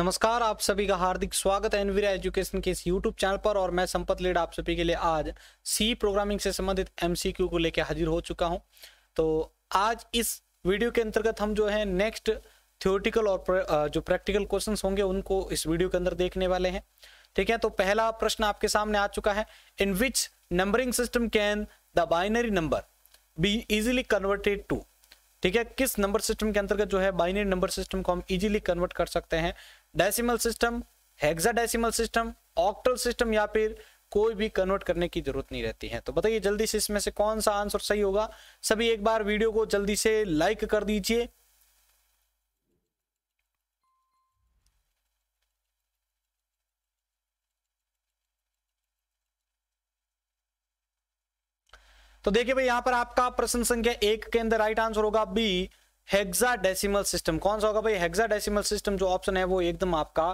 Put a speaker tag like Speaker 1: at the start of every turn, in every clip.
Speaker 1: नमस्कार आप सभी का हार्दिक स्वागत है एनवीरा एजुकेशन के इस यूट्यूब चैनल पर और मैं संपत लेड आप सभी के लिए आज सी प्रोग्रामिंग से संबंधित एमसीक्यू को लेकर हाजिर हो चुका हूं तो आज इस वीडियो के अंतर्गत हम जो है नेक्स्ट थियोरटिकल और जो प्रैक्टिकल क्वेश्चन होंगे उनको इस वीडियो के अंदर देखने वाले हैं ठीक है तो पहला प्रश्न आपके सामने आ चुका है in which numbering system can the binary number be easily converted to ठीक है किस नंबर सिस्टम के अंतर्गत जो है बाइनरी नंबर सिस्टम को हम इजीली कन्वर्ट कर सकते हैं decimal system hexadecimal system octal system या फिर कोई भी कन्वर्ट करने की जरूरत नहीं रहती है तो बताइए जल्दी से इसमें से कौन सा आंसर सही होगा सभी एक बार वीडियो को जल्दी से लाइक कर दीजिए तो देखिए भाई यहां पर आपका प्रश्न संख्या एक के अंदर राइट आंसर होगा बी हेक्सा डेसिमल सिस्टम कौन सा होगा भाई हेक्सा डेसिमल सिस्टम जो ऑप्शन है वो एकदम आपका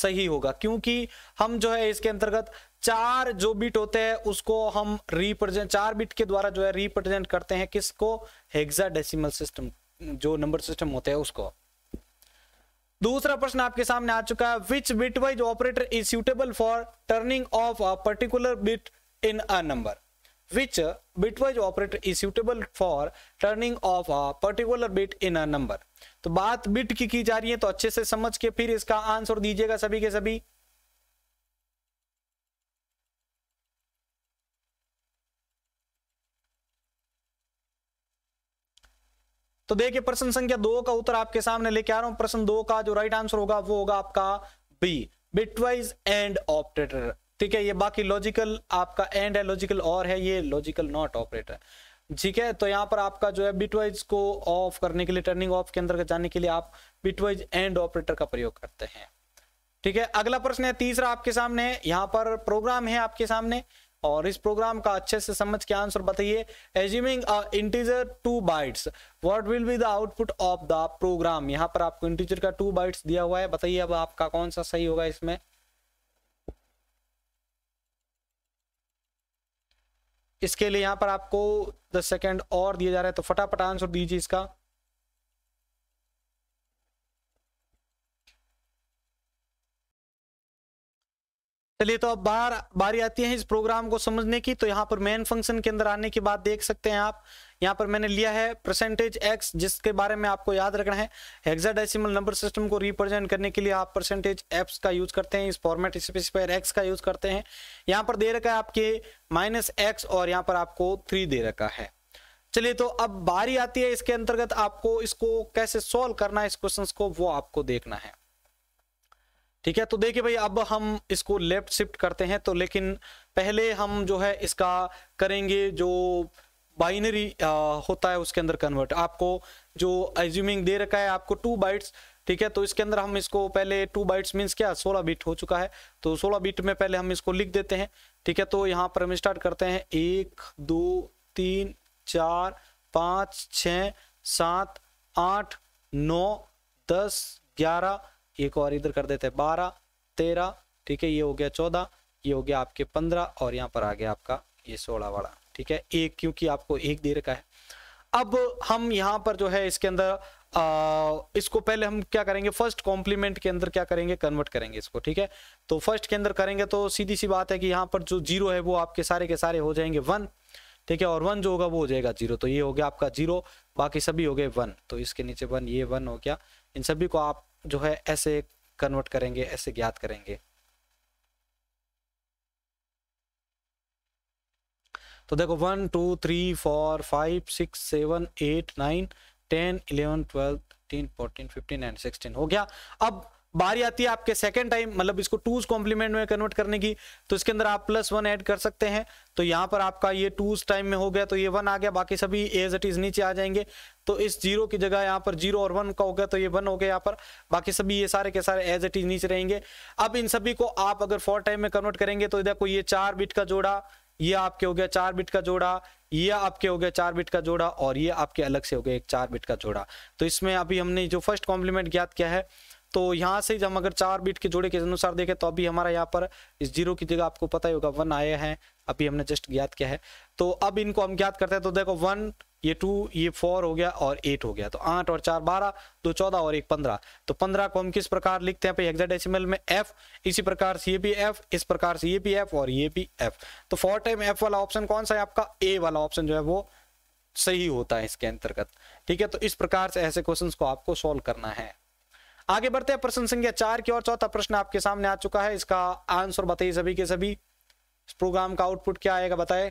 Speaker 1: सही होगा क्योंकि हम जो है इसके अंतर्गत चार जो बिट होते हैं उसको हम रिप्रेजेंट चार बिट के द्वारा जो है रिप्रेजेंट करते हैं किसको हेक्सा डेसिमल सिस्टम जो नंबर सिस्टम होते हैं उसको दूसरा प्रश्न आपके सामने आ चुका है which bitwise operator is suitable for turning off a particular bit in a number which bitwise operator is suitable for turning off a particular bit in a number तो बात बिट की की जा रही है तो अच्छे से समझ के फिर इसका आंसर दीजिएगा सभी के सभी तो देखिए प्रश्न संख्या दो का उत्तर आपके सामने लेके आ रहा हूं प्रश्न दो का जो राइट आंसर होगा वो होगा आपका बी बिटवाइज एंड ऑपरेटर ठीक है ये बाकी लॉजिकल आपका एंड है लॉजिकल और है ये लॉजिकल नॉट ऑपरेटर ठीक है तो यहाँ पर आपका जो है बिटवाइज को ऑफ करने के लिए टर्निंग ऑफ के अंदर जाने के लिए आप बिटवाइज एंड ऑपरेटर का प्रयोग करते हैं ठीक है अगला प्रश्न है तीसरा आपके सामने यहाँ पर प्रोग्राम है आपके सामने और इस प्रोग्राम का अच्छे से समझ के आंसर बताइए assuming integer two bytes what will be the output of the program यहाँ पर आपको इंटीजर का टू बाइट्स दिया हुआ है बताइए अब आपका कौन सा सही होगा इसमें इसके लिए यहाँ पर आपको दस सेकेंड और दिया जा रहा है तो फटाफट आंसर दीजिए इसका चलिए तो अब बार बारी आती है इस प्रोग्राम को समझने की तो यहाँ पर मेन फंक्शन के अंदर आने के बाद देख सकते हैं आप यहाँ पर मैंने लिया है परसेंटेज एक्स जिसके बारे में आपको याद रखना है हेक्साडेसिमल नंबर सिस्टम को रिप्रेजेंट करने के लिए आप परसेंटेज एप्स का यूज करते हैं इस फॉर्मेट स्पेसिफायर एक्स का यूज करते हैं यहाँ पर दे रखा है आपके माइनस एक्स और यहाँ पर आपको थ्री दे रखा है चलिए तो अब बारी आती है इसके अंतर्गत आपको इसको कैसे सॉल्व करना है इस क्वेश्चन को वो आपको देखना है ठीक है तो देखिए भाई अब हम इसको लेफ्ट शिफ्ट करते हैं तो लेकिन पहले हम जो है इसका करेंगे जो बाइनरी होता है उसके अंदर कन्वर्ट आपको जो एज्यूमिंग दे रखा है आपको टू बाइट्स ठीक है तो इसके अंदर हम इसको पहले टू बाइट्स मीन्स क्या सोलह बिट हो चुका है तो सोलह बिट में पहले हम इसको लिख देते हैं ठीक है तो यहाँ पर हम स्टार्ट करते हैं एक दो तीन चार पाँच छ सात आठ नौ दस ग्यारह एक और इधर कर देते हैं बारह तेरह ठीक है ये हो गया चौदह ये हो गया आपके पंद्रह और यहाँ पर आ गया आपका ये सोलह वाला ठीक है एक क्योंकि आपको एक दे रखा है अब हम यहाँ पर जो है इसके अंदर आ, इसको पहले हम क्या करेंगे फर्स्ट कॉम्प्लीमेंट के अंदर क्या करेंगे कन्वर्ट करेंगे इसको ठीक है तो फर्स्ट के अंदर करेंगे तो सीधी सी बात है कि यहाँ पर जो जीरो है वो आपके सारे के सारे हो जाएंगे वन ठीक है और वन जो होगा वो हो जाएगा जीरो तो ये हो गया आपका जीरो बाकी सभी हो गए वन तो इसके नीचे वन ये वन हो गया इन सभी को आप जो है ऐसे कन्वर्ट करेंगे ऐसे ज्ञात करेंगे तो देखो one two three four five six seven eight nine ten eleven twelve thirteen fourteen fifteen and sixteen हो गया अब बारी आती है आपके सेकेंड टाइम मतलब इसको टूज कॉम्प्लीमेंट में कन्वर्ट करने की तो इसके अंदर आप प्लस वन ऐड कर सकते हैं तो यहाँ पर आपका ये टूज टाइम में हो गया तो ये वन आ गया बाकी सभी एज इट इज नीचे आ जाएंगे तो इस जीरो की जगह यहाँ पर जीरो और वन का हो गया तो ये वन हो गया यहाँ पर बाकी सभी ये सारे के सारे एज इट इज नीचे रहेंगे अब इन सभी को आप अगर फोर टाइम में कन्वर्ट करेंगे तो देखो ये चार बिट का जोड़ा ये आपके हो गया चार बिट का जोड़ा ये आपके हो गया चार बिट का जोड़ा और ये आपके अलग से हो गया एक चार बिट का जोड़ा तो इसमें अभी हमने जो फर्स्ट कॉम्प्लीमेंट ज्ञात किया है तो यहाँ से हम अगर चार बीट के जोड़े के अनुसार देखें तो अभी हमारा यहाँ पर इस जीरो की जगह आपको पता ही होगा वन आया है अभी हमने जस्ट ज्ञात किया है तो अब इनको हम ज्ञात करते हैं तो देखो वन ये टू ये फोर हो गया और एट हो गया तो आठ और चार बारह दो चौदह और एक पंद्रह तो पंद्रह को हम किस प्रकार लिखते हैं हेक्साडेसिमल में एफ इसी प्रकार से ये भी एफ इस प्रकार से ये भी एफ और ये भी एफ तो फोर टाइम एफ वाला ऑप्शन कौन सा है आपका ए वाला ऑप्शन जो है वो सही होता है इसके अंतर्गत ठीक है तो इस प्रकार से ऐसे क्वेश्चन को आपको सॉल्व करना है आगे बढ़ते हैं प्रश्न संख्या चार की और चौथा प्रश्न आपके सामने आ चुका है इसका आंसर बताइए सभी के सभी इस प्रोग्राम का आउटपुट क्या आएगा बताए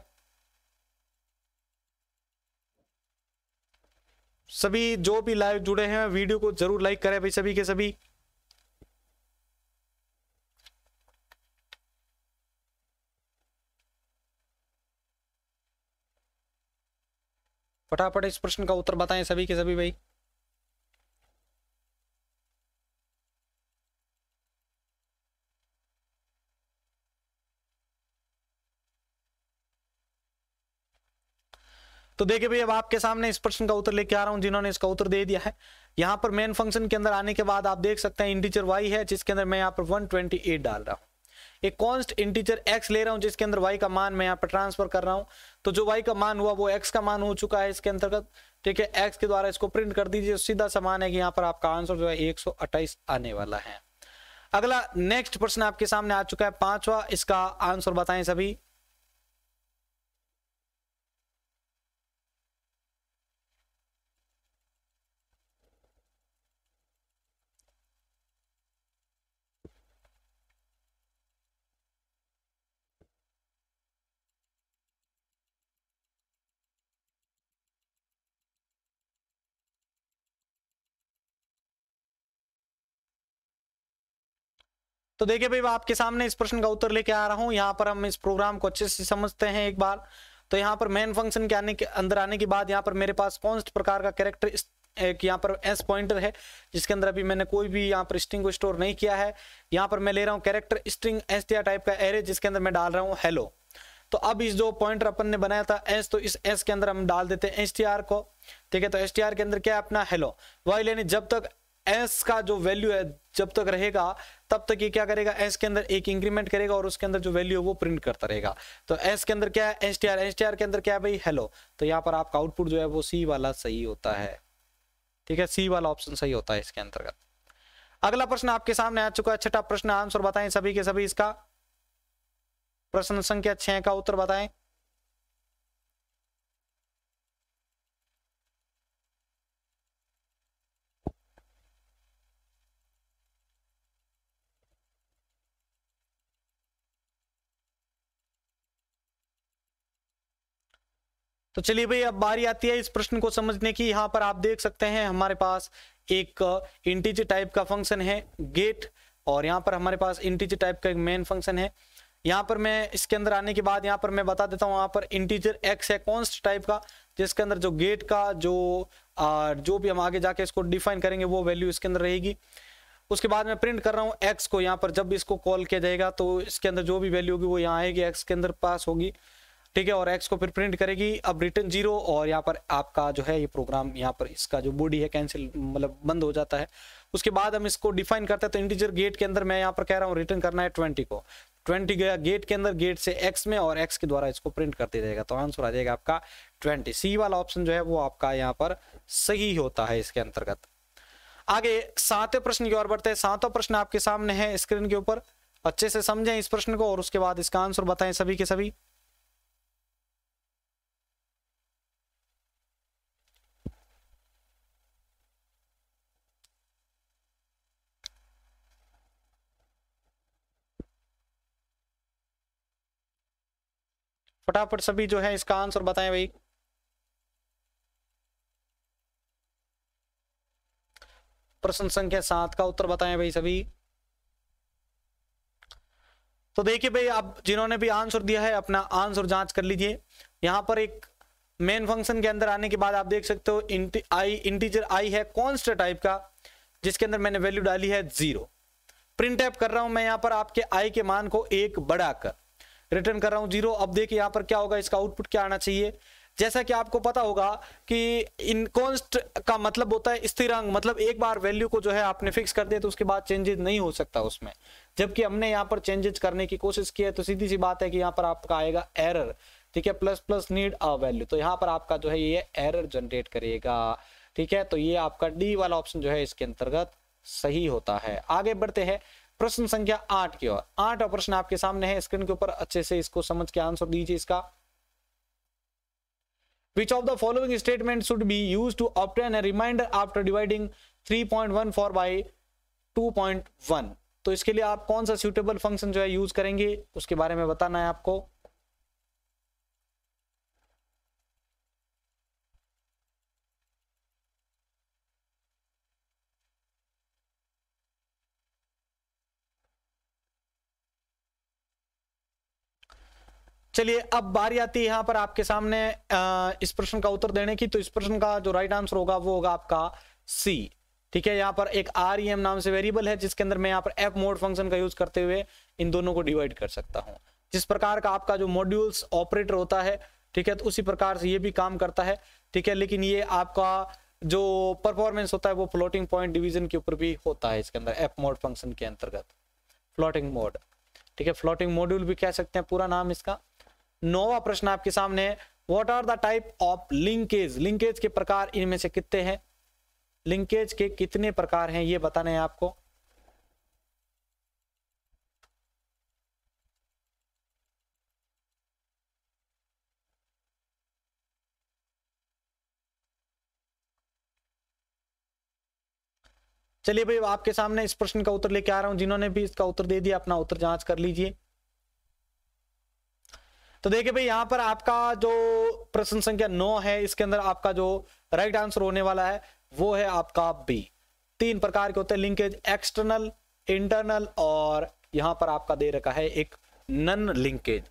Speaker 1: सभी जो भी लाइव जुड़े हैं वीडियो को जरूर लाइक करें भाई सभी के सभी फटाफट इस प्रश्न का उत्तर बताएं सभी के सभी भाई तो देखिए भाई अब आपके सामने इस प्रश्न का उत्तर लेके आ रहा हूं जिन्होंने इसका उत्तर दे दिया है यहाँ पर मेन फंक्शन के अंदर आने के बाद आप देख सकते हैं इंटीचर वाई है जिसके अंदर मैं यहाँ पर वन डाल रहा हूँ एक कॉन्स्ट इंटीचर एक्स ले रहा हूं जिसके अंदर वाई का मान मैं यहाँ पर ट्रांसफर कर रहा हूँ तो जो वाई का मान हुआ वो एक्स का मान हो चुका है इसके अंतर्गत ठीक है एक्स के द्वारा इसको प्रिंट कर दीजिए सीधा समान है कि यहाँ पर आपका आंसर जो है एक आने वाला है अगला नेक्स्ट प्रश्न आपके सामने आ चुका है पांचवा इसका आंसर बताएं सभी तो देखिए भाई मैं आपके सामने इस प्रश्न का उत्तर लेके आ रहा हूँ यहाँ पर हम इस प्रोग्राम को अच्छे से समझते हैं एक बार तो यहाँ पर मेन फंक्शन के आने के अंदर आने के बाद यहाँ पर मेरे पास कौन से प्रकार का कैरेक्टर एक यहाँ पर एस पॉइंटर है जिसके अंदर अभी मैंने कोई भी यहाँ पर स्ट्रिंग को स्टोर नहीं किया है यहाँ पर मैं ले रहा हूँ कैरेक्टर स्ट्रिंग एस टाइप का एरे जिसके अंदर मैं डाल रहा हूँ हेलो तो अब इस जो पॉइंटर अपन ने बनाया था एस तो इस एस के अंदर हम डाल देते हैं एस को ठीक है तो एस के अंदर क्या है अपना हेलो वही लेने जब तक एस का जो वैल्यू है जब तक रहेगा तब तक ये क्या करेगा एस के अंदर एक इंक्रीमेंट करेगा और उसके अंदर जो वैल्यू है वो प्रिंट करता रहेगा तो एस के अंदर क्या है S T R S T R के अंदर क्या है भाई हेलो तो यहाँ पर आपका आउटपुट जो है वो सी वाला सही होता है ठीक है सी वाला ऑप्शन सही होता है इसके अंतर्गत अगला प्रश्न आपके सामने आ चुका है छठा प्रश्न आंसर बताएं सभी के सभी इसका प्रश्न संख्या छह का उत्तर बताएं तो चलिए भाई अब बारी आती है इस प्रश्न को समझने की यहाँ पर आप देख सकते हैं हमारे पास एक इंटीज uh, टाइप का फंक्शन है गेट और यहाँ पर हमारे पास इंटीज टाइप का एक मेन फंक्शन है यहाँ पर मैं इसके अंदर आने के बाद यहाँ पर मैं बता देता हूँ यहाँ पर इंटीजर एक्स है कॉन्स्ट टाइप का जिसके अंदर जो गेट का जो uh, जो भी हम आगे जाके इसको डिफाइन करेंगे वो वैल्यू इसके अंदर रहेगी उसके बाद मैं प्रिंट कर रहा हूँ एक्स को यहाँ पर जब इसको कॉल किया जाएगा तो इसके अंदर जो भी वैल्यू होगी वो यहाँ आएगी एक्स के अंदर पास होगी ठीक है और एक्स को फिर प्रिंट करेगी अब रिटर्न जीरो और यहाँ पर आपका जो है ये प्रोग्राम यहाँ पर इसका जो बॉडी है कैंसिल मतलब बंद हो जाता है उसके बाद हम इसको डिफाइन करते हैं तो इंटीजर गेट के अंदर मैं यहाँ पर कह रहा हूँ रिटर्न करना है ट्वेंटी को ट्वेंटी गया गेट के अंदर गेट से एक्स में और एक्स के द्वारा इसको प्रिंट कर दिया जाएगा तो आंसर आ जाएगा आपका ट्वेंटी सी वाला ऑप्शन जो है वो आपका यहाँ पर सही होता है इसके अंतर्गत आगे सातवें प्रश्न की ओर बढ़ते हैं सातवां प्रश्न आपके सामने है स्क्रीन के ऊपर अच्छे से समझें इस प्रश्न को और उसके बाद इसका आंसर बताएं सभी के सभी फटाफट सभी जो है इसका आंसर बताएं भाई प्रश्न संख्या सात का उत्तर बताएं भाई सभी तो देखिए भाई आप जिन्होंने भी आंसर दिया है अपना आंसर जांच कर लीजिए यहाँ पर एक मेन फंक्शन के अंदर आने के बाद आप देख सकते हो इंटी आई इंटीजर आई है कॉन्स्ट टाइप का जिसके अंदर मैंने वैल्यू डाली है जीरो प्रिंट ऐप कर रहा हूं मैं यहाँ पर आपके आई के मान को एक बढ़ाकर रिटर्न कर रहा हूँ जीरो अब देखिए यहाँ पर क्या होगा इसका आउटपुट क्या आना चाहिए जैसा कि आपको पता होगा कि इनकॉन्स्ट का मतलब होता है स्थिरांक मतलब एक बार वैल्यू को जो है आपने फिक्स कर दिया तो उसके बाद चेंजेस नहीं हो सकता उसमें जबकि हमने यहाँ पर चेंजेस करने की कोशिश की है तो सीधी सी बात है कि यहाँ पर आपका आएगा एरर ठीक है plus plus need a value तो यहाँ पर आपका जो है ये एरर जनरेट करेगा ठीक है तो ये आपका डी वाला ऑप्शन जो है इसके अंतर्गत सही होता है आगे बढ़ते हैं प्रश्न संख्या आठ की ओर आठ प्रश्न आपके सामने है स्क्रीन के ऊपर अच्छे से इसको समझ के आंसर दीजिए इसका which of the following statement should be use to obtain a remainder after dividing three point one four by two point one तो इसके लिए आप कौन सा सूटेबल फंक्शन जो है यूज करेंगे उसके बारे में बताना है आपको चलिए अब बारी आती है यहाँ पर आपके सामने इस प्रश्न का उत्तर देने की तो इस प्रश्न का जो राइट आंसर होगा वो होगा आपका सी ठीक है यहाँ पर एक आर ई एम नाम से वेरिएबल है जिसके अंदर मैं यहाँ पर एफ मोड फंक्शन का यूज करते हुए इन दोनों को डिवाइड कर सकता हूँ जिस प्रकार का आपका जो मॉड्यूल्स ऑपरेटर होता है ठीक है तो उसी प्रकार से ये भी काम करता है ठीक है लेकिन ये आपका जो परफॉर्मेंस होता है वो फ्लोटिंग पॉइंट डिवीजन के ऊपर भी होता है इसके अंदर एफ मोड फंक्शन के अंतर्गत फ्लोटिंग मोड ठीक है फ्लोटिंग मॉड्यूल भी कह सकते हैं पूरा नाम इसका नौवा प्रश्न आपके सामने है what are the type of linkage linkage के प्रकार इनमें से कितने हैं लिंकेज के कितने प्रकार हैं ये बताने हैं आपको चलिए भाई आपके सामने इस प्रश्न का उत्तर लेके आ रहा हूं जिन्होंने भी इसका उत्तर दे दिया अपना उत्तर जांच कर लीजिए तो देखिए भाई यहाँ पर आपका जो प्रश्न संख्या नौ है इसके अंदर आपका जो राइट आंसर होने वाला है वो है आपका बी तीन प्रकार के होते हैं लिंकेज एक्सटर्नल इंटरनल और यहाँ पर आपका दे रखा है एक नन लिंकेज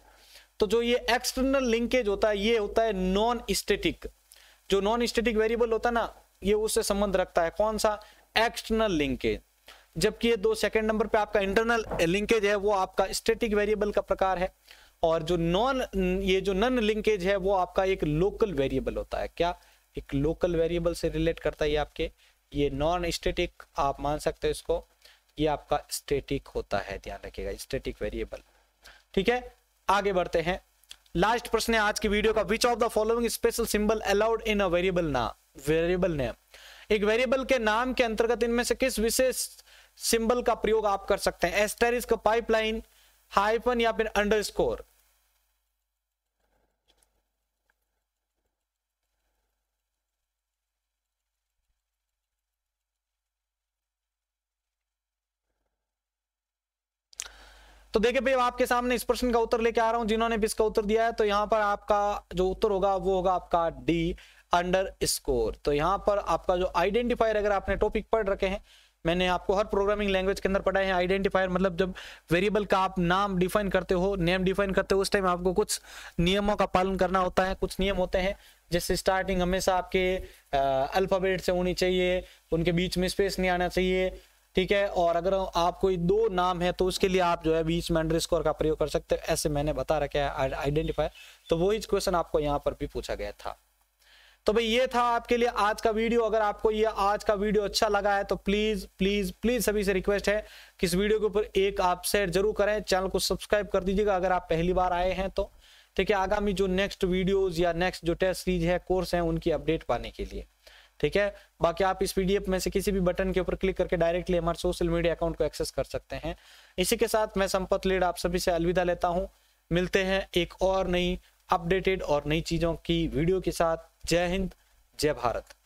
Speaker 1: तो जो ये एक्सटर्नल लिंकेज होता है ये होता है नॉन स्टेटिक जो नॉन स्टेटिक वेरिएबल होता है ना ये उससे संबंध रखता है कौन सा एक्सटर्नल लिंकेज जबकि ये दो सेकंड नंबर पे आपका इंटरनल लिंकेज है वो आपका स्टेटिक वेरिएबल का प्रकार है और जो नॉन ये जो नन लिंकेज है वो आपका एक लोकल वेरिएबल होता है क्या एक लोकल वेरिएबल से रिलेट करता है ये आपके ये नॉन स्टेटिक आप मान सकते हो इसको ये आपका स्टेटिक होता है ध्यान रखिएगा स्टेटिक वेरिएबल ठीक है आगे बढ़ते हैं लास्ट प्रश्न है आज की वीडियो का which of the following special symbol allowed in a variable ना वेरिएबल नेम एक वेरिएबल के नाम के अंतर्गत इनमें से किस विशेष सिंबल का प्रयोग आप कर सकते हैं एस्टेरिस्क पाइपलाइन हाइपन या फिर अंडरस्कोर तो देखिए भाई आपके सामने इस प्रश्न का उत्तर लेके आ रहा हूं जिन्होंने भी इसका उत्तर दिया है तो यहाँ पर आपका जो उत्तर होगा वो होगा आपका डी अंडर स्कोर तो यहाँ पर आपका जो आइडेंटिफायर अगर आपने टॉपिक पढ़ रखे हैं मैंने आपको हर प्रोग्रामिंग लैंग्वेज के अंदर पढ़ा है आइडेंटिफायर मतलब जब वेरिएबल का आप नाम डिफाइन करते हो नेम डिफाइन करते हो उस टाइम आपको कुछ नियमों का पालन करना होता है कुछ नियम होते हैं जैसे स्टार्टिंग हमेशा आपके अल्फ़ाबेट से होनी चाहिए उनके बीच में स्पेस नहीं आना चाहिए ठीक है और अगर आप कोई दो नाम है तो उसके लिए आप जो है बीच में अंडर स्कोर का प्रयोग कर सकते हो ऐसे मैंने बता रखा है आइडेंटिफाई तो वही क्वेश्चन आपको यहाँ पर भी पूछा गया था तो भाई ये था आपके लिए आज का वीडियो अगर आपको ये आज का वीडियो अच्छा लगा है तो प्लीज प्लीज प्लीज सभी से रिक्वेस्ट है कि इस वीडियो के ऊपर एक आप शेयर जरूर करें चैनल को सब्सक्राइब कर दीजिएगा अगर आप पहली बार आए हैं तो ठीक है आगामी जो नेक्स्ट वीडियोज या नेक्स्ट जो टेस्ट सीरीज है कोर्स है उनकी अपडेट पाने के लिए ठीक है बाकी आप इस पीडीएफ में से किसी भी बटन के ऊपर क्लिक करके डायरेक्टली हमारे सोशल मीडिया अकाउंट को एक्सेस कर सकते हैं इसी के साथ मैं संपत लीड आप सभी से अलविदा लेता हूँ मिलते हैं एक और नई अपडेटेड और नई चीज़ों की वीडियो के साथ जय हिंद जय भारत